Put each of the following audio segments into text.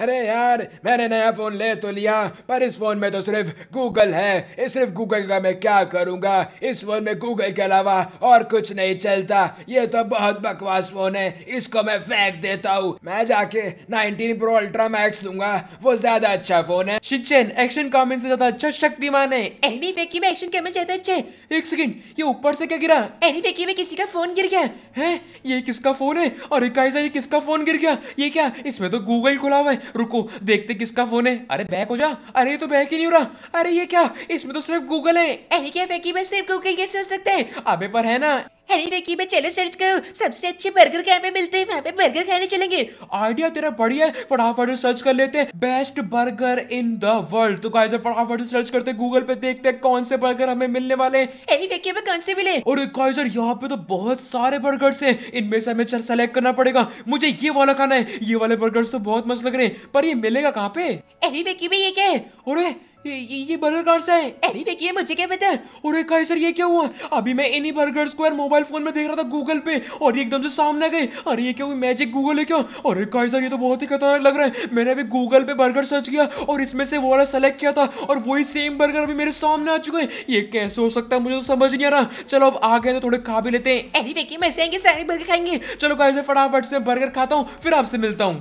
अरे यार मैंने नया फ़ोन ले तो लिया पर इस फ़ोन में तो सिर्फ गूगल है सिर्फ गूगल का मैं क्या करूँगा इस फ़ोन में गूगल के अलावा और कुछ नहीं चलता ये तो बहुत बकवास फ़ोन है इसको मैं फेंक देता हूँ मैं जाके 19 प्रो अल्ट्रा मैक्स लूंगा वो ज़्यादा अच्छा फ़ोन है शिक्षण एक्शन कामिन से ज़्यादा अच्छा शक्तिमान है एनी में एक्शन कैमरे ज़्यादा अच्छे एक सेकंड ये ऊपर से क्या गिरा एनी फेकी में किसी का फ़ोन गिर गया है ये किसका फ़ोन है और इकाई ये किसका फ़ोन गिर गया ये क्या इसमें तो गूगल खुला हुआ है रुको देखते किसका फोन है अरे बैक हो जा अरे तो बैक ही नहीं हो रहा अरे ये क्या इसमें तो सिर्फ गूगल है अरे क्या फेंकी बस सिर्फ गूगल कैसे हो सकते हैं अबे पर है ना अरे विकी मैं चलो सर्च करो सबसे अच्छे बर्गर कहाँ मिलते हैं वहाँ पे बर्गर खाने चलेंगे आइडिया तेरा बढ़िया है फटाफट सर्च कर लेते हैं best burger in the world तो गाइस फटाफट सर्च करते गूगल पे देखते हैं कौन से बर्गर हमें मिलने वाले हैं अरे विकी में कौन से मिले और गाइस यहाँ पे तो बहुत सारे बर्गर है इनमें से हमें सेलेक्ट करना पड़ेगा मुझे ये वाला खाना है ये वाले बर्गर तो बहुत मस्त लग रहे हैं पर ये मिलेगा कहाँ पे अरे विकी में ये क्या है और ये ये बर्गर कहाँ से है अरे ये मुझे क्या पता और एक सर ये क्या हुआ अभी मैं इन्हीं बर्गर को यार मोबाइल फोन में देख रहा था गूगल पे और ये एकदम से सामने गए अरे ये क्या हुई मैजिक गूगल है क्या और एक सर ये तो बहुत ही खतरनाक लग रहा है मैंने अभी गूगल पे बर्गर सर्च किया और इसमें से वो वाला सेलेक्ट किया था और वही सेम बर्गर अभी मेरे सामने आ चुका है ये कैसे हो सकता है मुझे तो समझ नहीं आ रहा चलो अब आ गए तो थोड़े खा भी लेते हैं सारे बर्गर खाएंगे चलो कहा सर फटाफट से बर्गर खाता हूँ फिर आपसे मिलता हूँ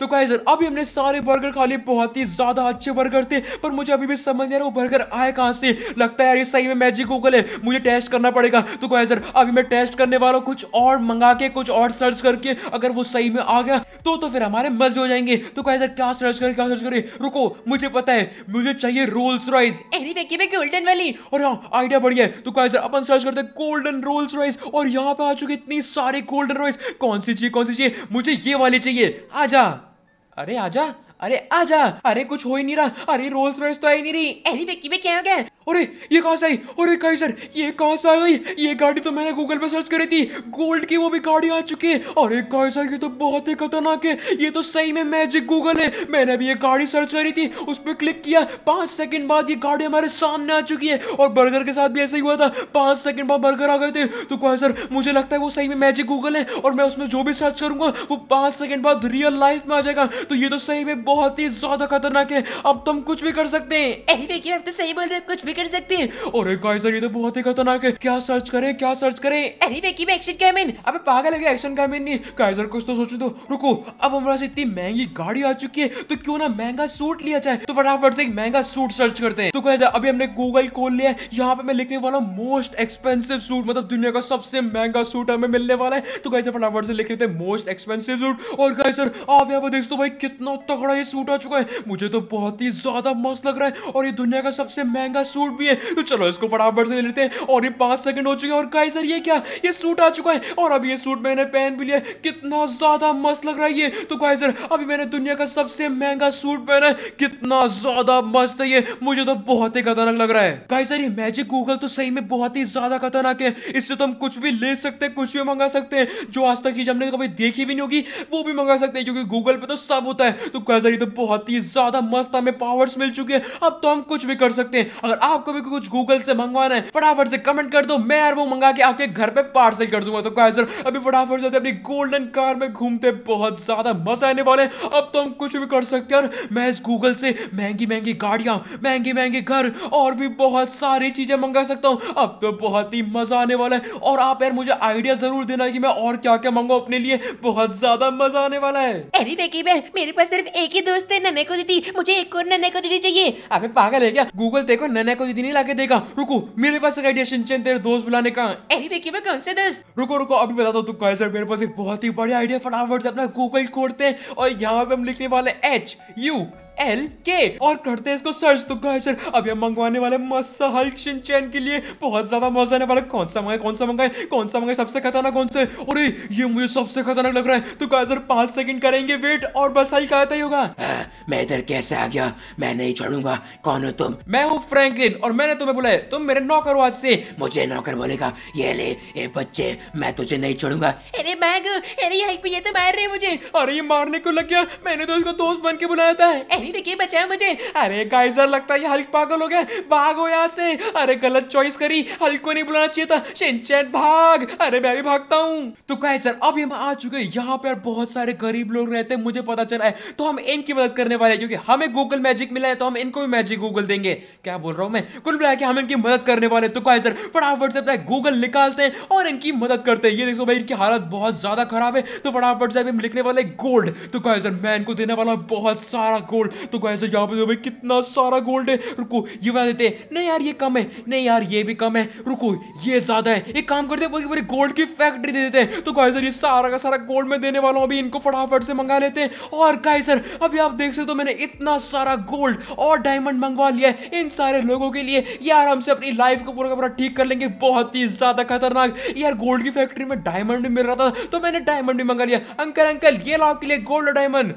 तो कहा सर अभी हमने सारे बर्गर खा लिए बहुत बहुत ही ज्यादा अच्छे बर्गर थे पर मुझे अभी भी समझ नहीं आ रहा वो बर्गर आए कहाँ से लगता है ये सही में मैजिक गूगल है मुझे टेस्ट करना पड़ेगा तो कहा सर अभी मैं टेस्ट करने वाला हूँ कुछ और मंगा के कुछ और सर्च करके अगर वो सही में आ गया तो तो फिर हमारे मजे हो जाएंगे तो कहा सर क्या सर्च करें क्या सर्च करें रुको मुझे पता है मुझे चाहिए रोल्स रॉयस गोल्डन वाली और हाँ आइडिया बढ़िया है तो कहा सर अपन सर्च करते गोल्डन रोल्स रॉयस और यहाँ पे आ चुके इतनी सारे गोल्डन रॉयस कौन सी चाहिए कौन सी चाहिए मुझे ये वाली चाहिए आजा अरे आजा अरे आजा अरे कुछ हो ही नहीं रहा अरे रोल्स रॉयस तो आई नहीं रही अरे बेकी बे क्या हो गया अरे ये कहाँ से आई अरे कहीं सर ये कहाँ से आ गई ये गाड़ी तो मैंने गूगल पे सर्च करी थी गोल्ड की वो भी गाड़ी आ चुकी है अरे कहीं सर ये तो बहुत ही खतरनाक है ये तो सही में मैजिक गूगल है मैंने भी ये गाड़ी सर्च करी थी उस पर क्लिक किया पाँच सेकंड बाद ये गाड़ी हमारे सामने आ चुकी है और बर्गर के साथ भी ऐसा ही हुआ था पाँच सेकेंड बाद बर्गर आ गए थे तो कहीं सर मुझे लगता है वो सही में मैजिक गूगल है और मैं उसमें जो भी सर्च करूंगा वो पाँच सेकेंड बाद रियल लाइफ में आ जाएगा तो ये तो सही में बहुत ही ज्यादा खतरनाक है अब तुम कुछ भी कर सकते हैं तो सही बोल रहे कुछ भी भी कर सकते हैं और एक गाइस ये तो बहुत ही खतरनाक है क्या सर्च करें क्या सर्च करें अरे वेकी में एक्शन कैमिन अबे पागल है क्या एक्शन कैमिन नहीं गाइस सर कुछ तो सोचो तो रुको अब हमारा से इतनी महंगी गाड़ी आ चुकी है तो क्यों ना महंगा सूट लिया जाए तो फटाफट से एक महंगा सूट सर्च करते हैं तो गाइस अभी हमने गूगल खोल लिया है यहां पे मैं लिखने वाला हूं मोस्ट एक्सपेंसिव सूट मतलब दुनिया का सबसे महंगा सूट हमें मिलने वाला है तो गाइस फटाफट से लिख लेते हैं मोस्ट एक्सपेंसिव सूट और गाइस सर आप यहां पर देख सकते हो भाई कितना तगड़ा ये सूट आ चुका है मुझे तो बहुत ही ज्यादा मस्त लग रहा है और ये दुनिया का सबसे महंगा सूट सूट भी है तो चलो इसको फटाफट से ले लेते हैं और ये पांच सेकंड हो चुके हैं और कहा सर ये क्या ये सूट आ चुका है और अब ये सूट मैंने पहन भी लिया कितना ज़्यादा मस्त लग रहा है ये तो कहा सर अभी मैंने दुनिया का सबसे महंगा सूट पहना है कितना ज़्यादा मस्त है ये मुझे तो बहुत ही खतरनाक लग रहा है कहा सर ये मैजिक गूगल तो सही में बहुत ही ज़्यादा खतरनाक है इससे तो हम कुछ भी ले सकते हैं कुछ भी मंगा सकते हैं जो आज तक चीज़ हमने कभी देखी भी नहीं होगी वो भी मंगा सकते हैं क्योंकि गूगल पे तो सब होता है तो कहा सर ये तो बहुत ही ज़्यादा मस्त हमें पावर्स मिल चुके हैं अब तो हम कुछ भी कर सकते हैं अगर आप आपको भी कुछ गूगल से मंगवाना है फटाफट से कमेंट कर दो मैं यार वो मंगा के आपके घर पे पार्सल कर दूंगा तो गाइजर अभी फटाफट से अपनी गोल्डन कार में घूमते बहुत ज्यादा मजा आने वाले अब तो हम कुछ भी कर सकते हैं मैं इस गूगल से महंगी महंगी गाड़िया महंगी महंगी घर और भी बहुत सारी चीजें मंगा सकता हूँ अब तो बहुत ही मजा आने वाला है और आप यार मुझे आइडिया जरूर देना की मैं और क्या क्या मंगाऊ अपने लिए बहुत ज्यादा मजा आने वाला है मेरे पास सिर्फ एक ही दोस्त है नन्हे को दीदी मुझे एक और नन्हे को दीदी चाहिए अबे पागल है क्या गूगल देखो नन्हे को को दीदी नहीं लाके देगा रुको मेरे पास एक आइडिया सिंचन तेरे दोस्त बुलाने का अरे देखिए मैं कौन से दोस्त रुको रुको अभी बता दो तुम गाइस मेरे पास एक बहुत ही बढ़िया आइडिया फटाफट से अपना गूगल खोलते हैं और यहाँ पे हम लिखने वाले एच यू एल के और करते हैं इसको सर्च तो गाइस सर अभी हम मंगवाने वाले मस्सा हल्क शिनचैन के लिए बहुत ज्यादा मजा आने वाला कौन सा मंगाए कौन सा मंगाए कौन सा मंगाए सबसे खतरनाक कौन से अरे ये मुझे सबसे खतरनाक लग रहा है तो गाय सर पांच सेकंड करेंगे वेट और बस हल्क आता ही होगा मैं इधर कैसे आ गया मैं नहीं छोड़ूंगा कौन हो तुम मैं हूँ फ्रैंकलिन और मैंने तुम्हें बुलाया तुम मेरे नौकर आज से मुझे नौकर बोलेगा ये ले ये बच्चे मैं तुझे नहीं छोड़ूंगा अरे मैग अरे हल्क ये तो मार रहे मुझे अरे ये मारने को लग गया मैंने तो उसको दोस्त बन के बुलाया था अरे देखिए बचाओ मुझे अरे गाइजर लगता है हल्क पागल हो गया भागो यहाँ से अरे गलत चॉइस करी हल्क को नहीं बुलाना चाहिए था शिनचैन भाग अरे मैं भी भागता हूँ तो गाइजर अब हम आ चुके हैं यहाँ पर बहुत सारे गरीब लोग रहते हैं मुझे पता चला है तो हम इनकी मदद करने वाले क्योंकि हमें गूगल मैजिक मिला है तो हम इनको भी मैजिक गूगल देंगे क्या बोल रहा हूँ मैं कुल मिला हम इनकी मदद करने वाले तो गाइजर फटाफट से अपना गूगल निकालते हैं और इनकी मदद करते हैं ये देखो भाई इनकी हालत बहुत ज्यादा खराब है तो फटाफट से हम लिखने वाले गोल्ड तो गाइजर मैं इनको देने वाला बहुत सारा गोल्ड तो गाइस यहाँ पे भाई कितना सारा गोल्ड है रुको ये बना देते नहीं यार ये कम है नहीं यार ये भी कम है रुको ये ज्यादा है एक काम करते हैं पूरी गोल्ड की फैक्ट्री दे देते हैं तो गाइस ये सारा का सारा गोल्ड मैं देने वाला हूँ अभी इनको फटाफट से मंगा लेते हैं और गाइस अभी आप देख सकते हो मैंने इतना सारा गोल्ड और डायमंड मंगवा लिया है इन सारे लोगों के लिए यार हमसे अपनी लाइफ को पूरा का पूरा ठीक कर लेंगे बहुत ही ज्यादा खतरनाक यार गोल्ड की फैक्ट्री में डायमंड मिल रहा था तो मैंने डायमंड भी मंगा लिया अंकल अंकल ये लाओ के लिए गोल्ड डायमंड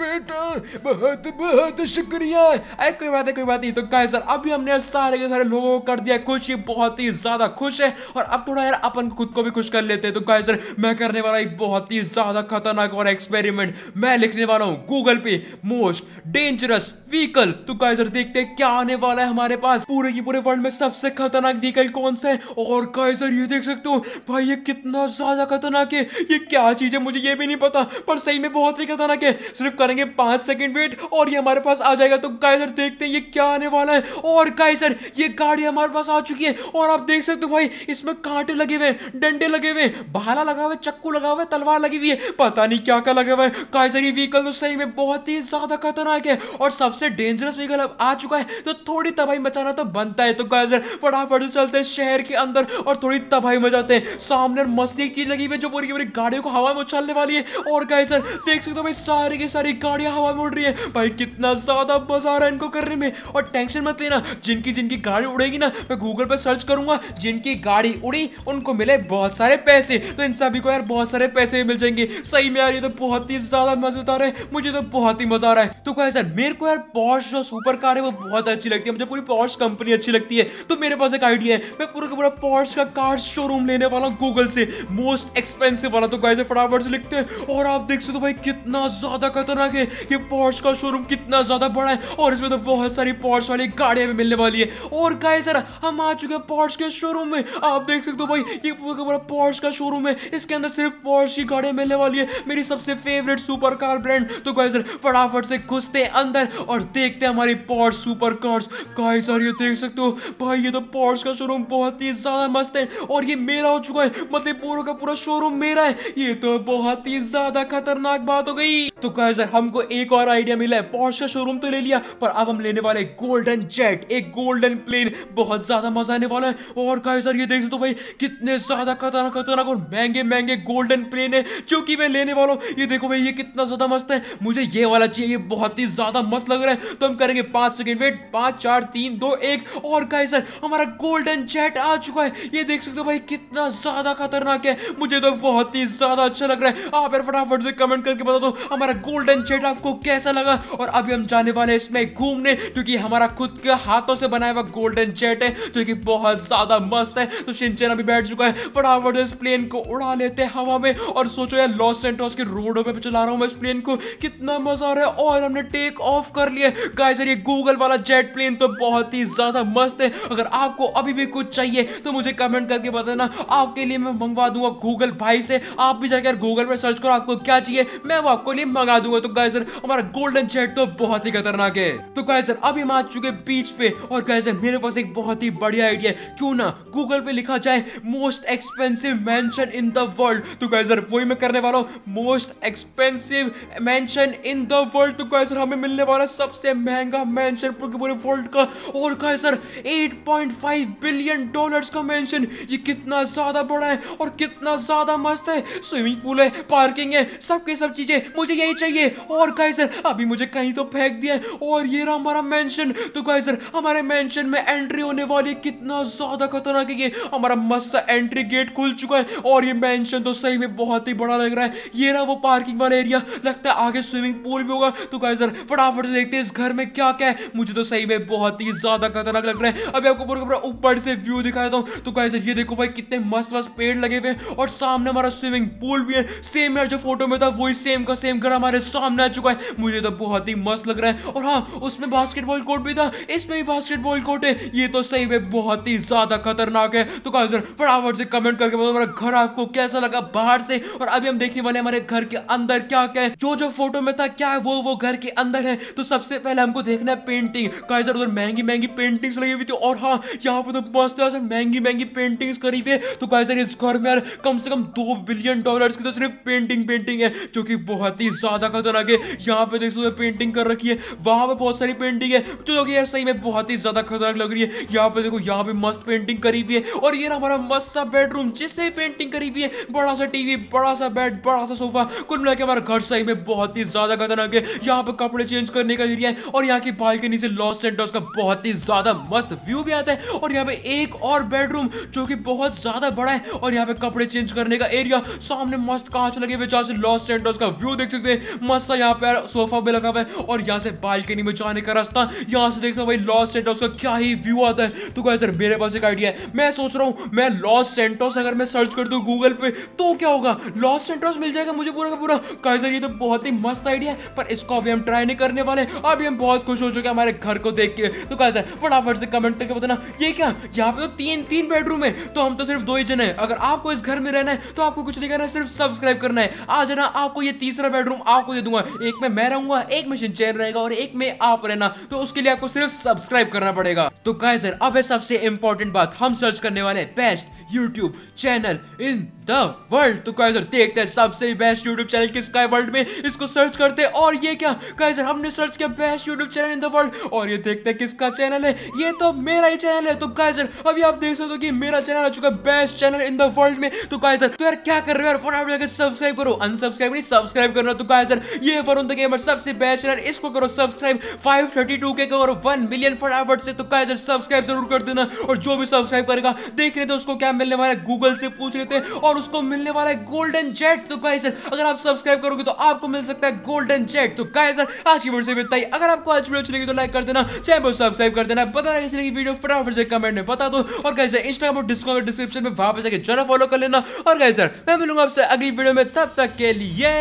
बेटा बहुत बहुत शुक्रिया अरे कोई बात है कोई बात नहीं तो कहा सर अभी हमने सारे के सारे लोगों को कर दिया खुश ही बहुत ही ज्यादा खुश है और अब थोड़ा यार अपन खुद को भी खुश कर लेते हैं तो कहा सर मैं करने वाला एक बहुत ही ज्यादा खतरनाक और एक्सपेरिमेंट मैं लिखने वाला हूँ गूगल पे मोस्ट डेंजरस व्हीकल तो कहा सर देखते क्या आने वाला है हमारे पास पूरे की पूरे वर्ल्ड में सबसे खतरनाक व्हीकल कौन सा है और कहा सर ये देख सकते हो भाई ये कितना ज्यादा खतरनाक है ये क्या चीज है मुझे ये भी नहीं पता पर सही में बहुत ही खतरनाक है सिर्फ कर करेंगे पांच सेकंड वेट और ये हमारे पास आ जाएगा तो गाइजर देखते हैं ये क्या आने वाला है और गाइजर ये गाड़ी हमारे पास आ चुकी है और आप देख सकते हो भाई इसमें कांटे लगे हुए हैं डंडे लगे हुए हैं भाला लगा हुआ है चक्कू लगा हुआ है तलवार लगी हुई है पता नहीं क्या क्या लगा हुआ है गाइजर ये व्हीकल तो सही में बहुत ही ज्यादा खतरनाक है और सबसे डेंजरस व्हीकल अब आ चुका है तो थोड़ी तबाही मचाना तो बनता है तो गाइजर फटाफट चलते हैं शहर के अंदर और थोड़ी तबाही मचाते हैं सामने मस्ती एक चीज लगी हुई है जो पूरी की पूरी गाड़ियों को हवा में उछालने वाली है और गाइजर देख सकते हो भाई सारी की सारी गाड़ियां हवा में उड़ रही है भाई कितना ज्यादा मजा आ रहा है इनको करने में और टेंशन मत लेना जिनकी जिनकी गाड़ी उड़ेगी ना मैं गूगल पर सर्च करूंगा जिनकी गाड़ी उड़ी उनको मिले बहुत सारे पैसे तो इन सभी को यार बहुत सारे पैसे मिल जाएंगे सही में यार ये तो बहुत ही ज्यादा मजेदार है मुझे तो बहुत ही मजा आ रहा है तो क्या सर मेरे को यार पॉश जो सुपर कार है वो बहुत अच्छी लगती है मुझे पूरी पॉश कंपनी अच्छी लगती है तो मेरे पास एक आइडिया है मैं पूरा का पूरा पॉश का कार शोरूम लेने वाला हूँ गूगल से मोस्ट एक्सपेंसिव वाला तो क्या फटाफट से लिखते हैं और आप देख सकते हो भाई कितना ज्यादा खतरनाक रहा है कि पॉर्च का शोरूम कितना ज़्यादा बड़ा है और इसमें तो बहुत सारी पॉर्च वाली गाड़ियाँ भी मिलने वाली है और गाय सर हम आ चुके हैं पॉर्च के शोरूम में आप देख सकते हो भाई ये बड़ा पॉर्च का शोरूम है इसके अंदर सिर्फ पॉर्च की गाड़ियाँ मिलने वाली है मेरी सबसे फेवरेट सुपर कार ब्रांड तो गाय सर फटाफट से घुसते अंदर और देखते हैं हमारी Porsche super cars guys sir ये देख सकते हो भाई ये तो पॉर्च का शोरूम बहुत ही ज़्यादा मस्त है और ये मेरा हो चुका है मतलब पूरा का पूरा शोरूम मेरा है ये तो बहुत ही ज़्यादा खतरनाक बात हो गई तो सर हमको एक और आइडिया मिला है पॉर्श का शोरूम तो ले लिया पर अब हम लेने वाले गोल्डन जेट एक गोल्डन प्लेन बहुत ज्यादा मजा आने वाला है और सर ये देख सकते हो भाई कितने ज्यादा खतरनाक खतरनाक और महंगे महंगे गोल्डन प्लेन है जो कि मैं लेने वाला हूँ ये देखो भाई ये कितना ज्यादा मस्त है मुझे ये वाला चाहिए ये बहुत ही ज्यादा मस्त लग रहा है तो हम करेंगे पांच सेकेंड वेट पांच चार तीन दो एक और सर हमारा गोल्डन जेट आ चुका है ये देख सकते हो भाई कितना ज्यादा खतरनाक है मुझे तो बहुत ही ज्यादा अच्छा लग रहा है आप फटाफट से कमेंट करके बता दो हमारा हमारा गोल्डन चेट आपको कैसा लगा और अभी हम जाने वाले हैं इसमें घूमने क्योंकि हमारा खुद के हाथों से बनाया हुआ गोल्डन चेट है जो कि बहुत ज्यादा मस्त है तो सिंचन अभी बैठ चुका है फटाफट इस प्लेन को उड़ा लेते हैं हवा में और सोचो यार लॉस सेंटोस के रोडों पे चला रहा हूँ मैं इस प्लेन को कितना मजा आ रहा है और हमने टेक ऑफ कर लिया गाइस ये गूगल वाला जेट प्लेन तो बहुत ही ज्यादा मस्त है अगर आपको अभी भी कुछ चाहिए तो मुझे कमेंट करके बताना आपके लिए मैं मंगवा दूंगा गूगल भाई से आप भी जाकर गूगल पर सर्च करो आपको क्या चाहिए मैं वो आपको लिए मंगा दूंगा तो गायसर हमारा गोल्डन चैट तो बहुत ही खतरनाक है तो गाय सर अभी हम आ चुके बीच पे और गाय सर मेरे पास एक बहुत ही बढ़िया आइडिया है क्यों ना गूगल पे लिखा जाए most expensive mansion in the world तो गाय सर वही मैं करने वाला हूँ most expensive mansion in the world तो गाय सर हमें मिलने वाला सबसे महंगा मैंशन पूरे पूरे वर्ल्ड का और गाय सर 8.5 बिलियन डॉलर का मैंशन ये कितना ज्यादा बड़ा है और कितना ज्यादा मस्त है स्विमिंग पूल है पार्किंग है सबके सब सब चीजें मुझे यही नहीं चाहिए और गाइस सर अभी मुझे कहीं तो फेंक दिया है और ये रहा हमारा मेंशन तो गाइस सर हमारे मेंशन में एंट्री होने वाली कितना ज्यादा खतरनाक है हमारा मस्त एंट्री गेट खुल चुका है और ये मेंशन तो सही में बहुत ही बड़ा लग रहा है ये रहा वो पार्किंग वाला एरिया लगता है आगे स्विमिंग पूल भी होगा तो गाइस सर फटाफट से देखते हैं इस घर में क्या क्या है मुझे तो सही में बहुत ही ज्यादा खतरनाक लग रहा है अभी आपको पूरा पूरा ऊपर से व्यू दिखा देता हूँ तो गाइस सर ये देखो भाई कितने मस्त मस्त पेड़ लगे हुए हैं और सामने हमारा स्विमिंग पूल भी है सेम यार जो फोटो में था वही सेम का सेम घर हमारे सामने आ चुका है मुझे तो बहुत ही मस्त लग रहा है और हाँ उसमें बास्केटबॉल कोर्ट भी था इसमें भी बास्केटबॉल कोर्ट है ये तो सही में बहुत ही ज्यादा खतरनाक है तो कहा सर फटाफट से कमेंट करके बताओ हमारा घर आपको कैसा लगा बाहर से और अभी हम देखने वाले हमारे घर के अंदर क्या क्या है जो जो फोटो में था क्या है वो वो घर के अंदर है तो सबसे पहले हमको देखना है पेंटिंग कहा उधर महंगी महंगी पेंटिंग्स लगी हुई थी और हाँ यहाँ पर तो मस्त है महंगी महंगी पेंटिंग्स करी हुई तो कहा इस घर में यार कम से कम दो बिलियन डॉलर की तो सिर्फ पेंटिंग पेंटिंग है जो कि बहुत ही ज्यादा खतरनाक तो है यहाँ पे देख सकते पेंटिंग कर रखी है वहां पे बहुत सारी पेंटिंग है जो कि यार सही में बहुत ही ज्यादा खतरनाक लग रही है यहाँ पे देखो यहाँ पे मस्त पेंटिंग करी हुई है और ये हमारा मस्त सा बेडरूम जिसमें पेंटिंग करी हुई है बड़ा सा टीवी बड़ा सा बेड बड़ा सा सोफा कुल मिला के हमारा घर सही में बहुत ही ज्यादा खतरनाक है यहाँ पे कपड़े चेंज करने का एरिया है और यहाँ की बालकनी से लॉस सेंटर्स का बहुत ही ज्यादा मस्त व्यू भी आता है और यहाँ पे एक और बेडरूम जो कि बहुत ज्यादा बड़ा है और यहाँ पे कपड़े चेंज करने का एरिया सामने मस्त कांच लगे हुए जहाँ से लॉस सेंटर्स का व्यू देख सकते हैं मस्त यहाँ पे सोफा भी लगा हुआ है और यहाँ से बालकनी में जाने का रास्ता यहाँ से देखता भाई लॉस सेंटोस का क्या ही व्यू आता है तो क्या सर मेरे पास एक आइडिया है मैं सोच रहा हूँ मैं लॉस सेंटोस अगर मैं सर्च कर दू गूगल पे तो क्या होगा लॉस सेंटोस मिल जाएगा मुझे पूरा का पूरा कहा सर ये तो बहुत ही मस्त आइडिया है पर इसको अभी हम ट्राई नहीं करने वाले अभी हम बहुत खुश हो चुके हैं हमारे घर को देख के तो कहा सर फटाफट से कमेंट करके बताना ये क्या यहाँ पे तो तीन तीन बेडरूम है तो हम तो सिर्फ दो ही जने अगर आपको इस घर में रहना है तो आपको कुछ नहीं करना है सिर्फ सब्सक्राइब करना है आ जाना आपको ये तीसरा बेडरूम हम आपको ये दूंगा एक में मैं रहूंगा एक में सिंचैन रहेगा और एक में आप रहना तो उसके लिए आपको सिर्फ सब्सक्राइब करना पड़ेगा तो कहे सर अब है सबसे इंपॉर्टेंट बात हम सर्च करने वाले best YouTube channel in the world तो गाय सर देखते हैं सबसे बेस्ट यूट्यूब चैनल किस का वर्ल्ड में इसको सर्च करते हैं और ये क्या गाय सर हमने सर्च किया best YouTube channel in the world और ये देखते हैं किसका चैनल है ये तो मेरा ही चैनल है तो गाय सर अभी आप देख सकते हो कि मेरा चैनल आ चुका है best channel in the world में तो गाय सर तो यार क्या कर रहे हो यार फटाफट सब्सक्राइब करो अनसब्सक्राइब नहीं सब्सक्राइब करना तो चुका है सर ये वरुण द गेमर सबसे बेस्ट इसको करो सब्सक्राइब 532 के करो 1 मिलियन फटाफट से तो गाइस सब्सक्राइब जरूर कर देना और जो भी सब्सक्राइब करेगा देख रहे थे उसको क्या मिलने वाला है गूगल से पूछ लेते और उसको मिलने वाला है गोल्डन जेट तो गाइस अगर आप सब्सक्राइब करोगे तो आपको मिल सकता है गोल्डन जेट तो गाइस आज की वीडियो से अगर आपको आज वीडियो अच्छी लगी तो लाइक कर देना चैनल को सब्सक्राइब कर देना बताना इस वीडियो फटाफट से कमेंट में बता दो और गाइस इंस्टाग्राम और डिस्कॉर्ड डिस्क्रिप्शन में वहां पर जाकर जरा फॉलो कर लेना और गाइस मैं मिलूंगा आपसे अगली वीडियो में तब तक के लिए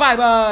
बाय Bye bye. Uh,